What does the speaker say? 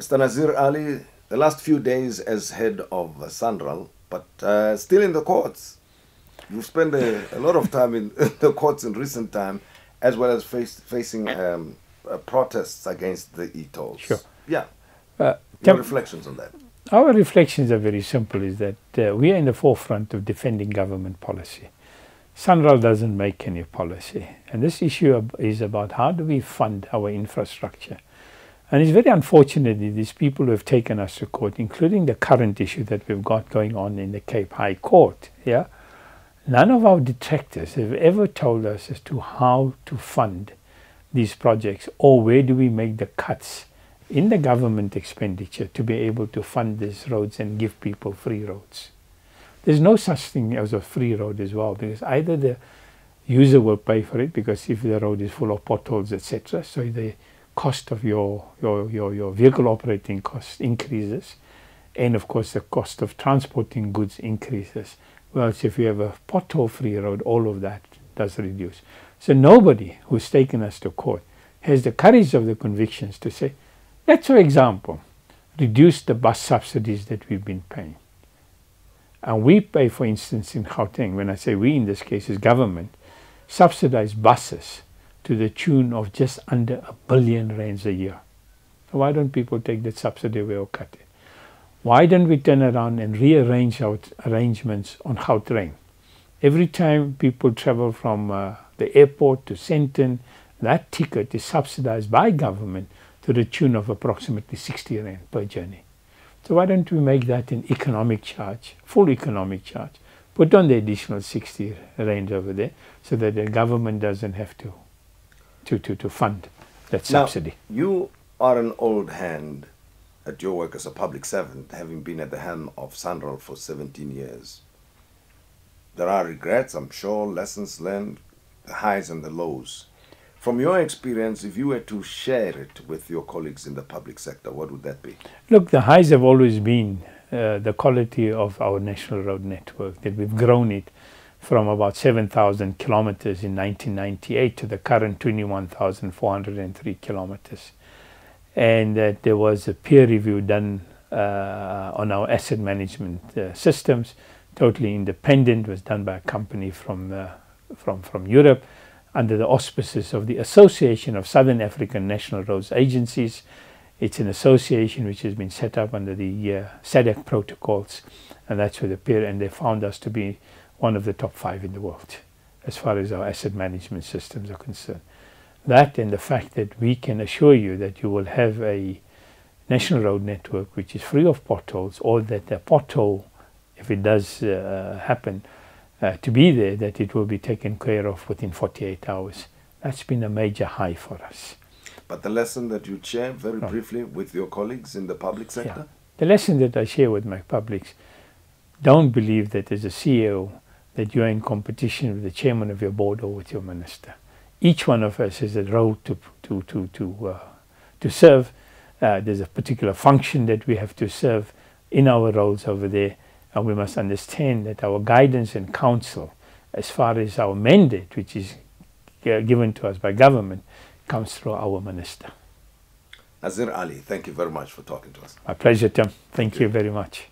Mr. Nazir Ali, the last few days as head of Sandral, but uh, still in the courts. You've spent a, a lot of time in, the courts in recent time, as well as face, facing um, uh, protests against the ETOs. Sure. Yeah. Uh, Your reflections on that? Our reflections are very simple, is that uh, we are in the forefront of defending government policy. Sunrail doesn't make any policy. And this issue is about how do we fund our infrastructure. And it's very unfortunate that these people who have taken us to court, including the current issue that we've got going on in the Cape High Court, yeah, none of our detractors have ever told us as to how to fund these projects or where do we make the cuts in the government expenditure to be able to fund these roads and give people free roads. There's no such thing as a free road as well because either the user will pay for it because if the road is full of potholes, etc., so the cost of your, your, your, your vehicle operating cost increases and of course the cost of transporting goods increases. Whereas if you have a pothole-free road, all of that does reduce. So nobody who's taken us to court has the courage of the convictions to say, let's, for example, reduce the bus subsidies that we've been paying. And we pay, for instance, in Gauteng, when I say we in this case is government, subsidize buses to the tune of just under a billion rands a year. So why don't people take that subsidy away or cut it? Why don't we turn around and rearrange our arrangements on Gautrain? Every time people travel from uh, the airport to Senton, that ticket is subsidized by government to the tune of approximately 60 rand per journey. So why don't we make that an economic charge, full economic charge? Put on the additional 60 rand over there so that the government doesn't have to to, to, to fund that subsidy. Now, you are an old hand at your work as a public servant, having been at the helm of Sanral for 17 years. There are regrets, I'm sure, lessons learned, the highs and the lows. From your experience, if you were to share it with your colleagues in the public sector, what would that be? Look, the highs have always been uh, the quality of our national road network, that we've grown it from about 7,000 kilometers in 1998 to the current 21,403 kilometers. And uh, there was a peer review done uh, on our asset management uh, systems, totally independent, was done by a company from, uh, from, from Europe under the auspices of the Association of Southern African National Roads Agencies. It's an association which has been set up under the uh, SADC protocols, and that's where the peer, and they found us to be one of the top five in the world as far as our asset management systems are concerned. That and the fact that we can assure you that you will have a national road network which is free of potholes or that the pothole, if it does uh, happen, uh, to be there, that it will be taken care of within 48 hours. That's been a major high for us. But the lesson that you share very briefly with your colleagues in the public sector? Yeah. The lesson that I share with my publics, don't believe that as a CEO that you are in competition with the chairman of your board or with your minister. Each one of us has a role to, to, to, to, uh, to serve. Uh, there's a particular function that we have to serve in our roles over there. And we must understand that our guidance and counsel, as far as our mandate, which is uh, given to us by government, comes through our minister. Azir Ali, thank you very much for talking to us. My pleasure, Tim. Thank, thank you. you very much.